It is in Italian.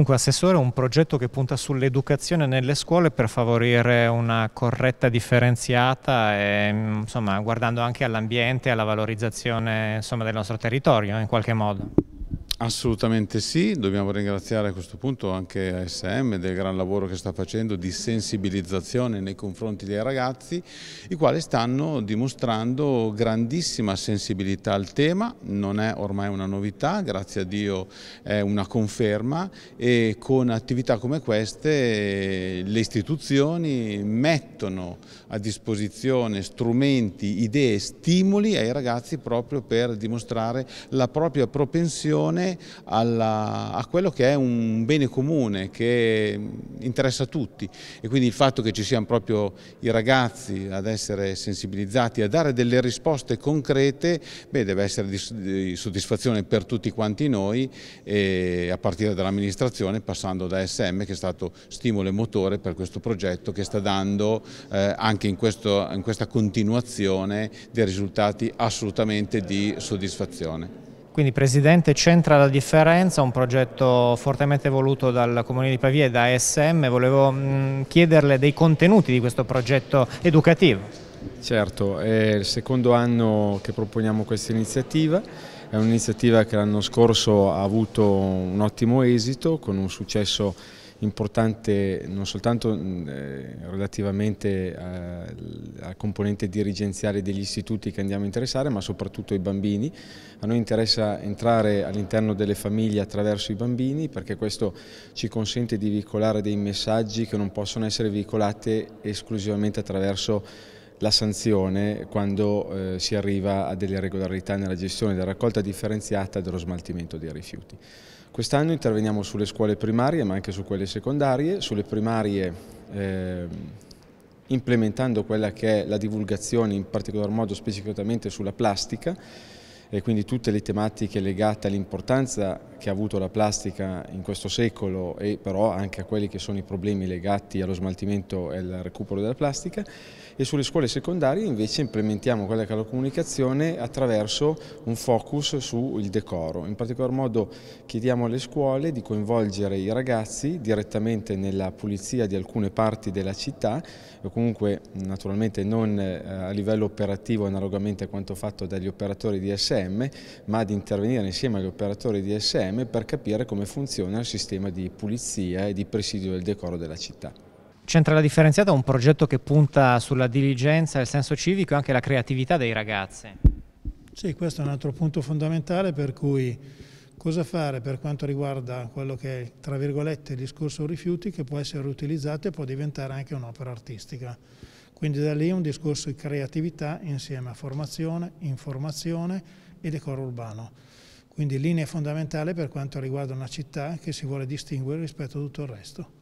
Dunque, Assessore, un progetto che punta sull'educazione nelle scuole per favorire una corretta differenziata e insomma, guardando anche all'ambiente e alla valorizzazione insomma, del nostro territorio in qualche modo. Assolutamente sì, dobbiamo ringraziare a questo punto anche ASM del gran lavoro che sta facendo di sensibilizzazione nei confronti dei ragazzi, i quali stanno dimostrando grandissima sensibilità al tema, non è ormai una novità, grazie a Dio è una conferma e con attività come queste le istituzioni mettono a disposizione strumenti, idee, stimoli ai ragazzi proprio per dimostrare la propria propensione alla, a quello che è un bene comune che interessa a tutti e quindi il fatto che ci siano proprio i ragazzi ad essere sensibilizzati, a dare delle risposte concrete, beh, deve essere di soddisfazione per tutti quanti noi a partire dall'amministrazione passando da SM che è stato stimolo e motore per questo progetto che sta dando eh, anche in, questo, in questa continuazione dei risultati assolutamente di soddisfazione. Quindi Presidente Centra la Differenza, un progetto fortemente voluto dal Comune di Pavia e da ASM, volevo mm, chiederle dei contenuti di questo progetto educativo. Certo, è il secondo anno che proponiamo questa iniziativa, è un'iniziativa che l'anno scorso ha avuto un ottimo esito con un successo importante non soltanto eh, relativamente eh, al componente dirigenziale degli istituti che andiamo a interessare, ma soprattutto ai bambini. A noi interessa entrare all'interno delle famiglie attraverso i bambini perché questo ci consente di veicolare dei messaggi che non possono essere veicolati esclusivamente attraverso la sanzione quando eh, si arriva a delle irregolarità nella gestione della raccolta differenziata e dello smaltimento dei rifiuti. Quest'anno interveniamo sulle scuole primarie ma anche su quelle secondarie, sulle primarie eh, implementando quella che è la divulgazione in particolar modo specificatamente sulla plastica e quindi tutte le tematiche legate all'importanza che ha avuto la plastica in questo secolo e però anche a quelli che sono i problemi legati allo smaltimento e al recupero della plastica e sulle scuole secondarie invece implementiamo quella che è la comunicazione attraverso un focus sul decoro. In particolar modo chiediamo alle scuole di coinvolgere i ragazzi direttamente nella pulizia di alcune parti della città o comunque naturalmente non eh, a livello operativo analogamente a quanto fatto dagli operatori di SM ma di intervenire insieme agli operatori di SM insieme per capire come funziona il sistema di pulizia e di presidio del decoro della città. Centrale differenziata è un progetto che punta sulla diligenza, il senso civico e anche la creatività dei ragazzi. Sì, questo è un altro punto fondamentale per cui cosa fare per quanto riguarda quello che è, tra virgolette, il discorso rifiuti che può essere utilizzato e può diventare anche un'opera artistica. Quindi da lì un discorso di creatività insieme a formazione, informazione e decoro urbano. Quindi linea fondamentale per quanto riguarda una città che si vuole distinguere rispetto a tutto il resto.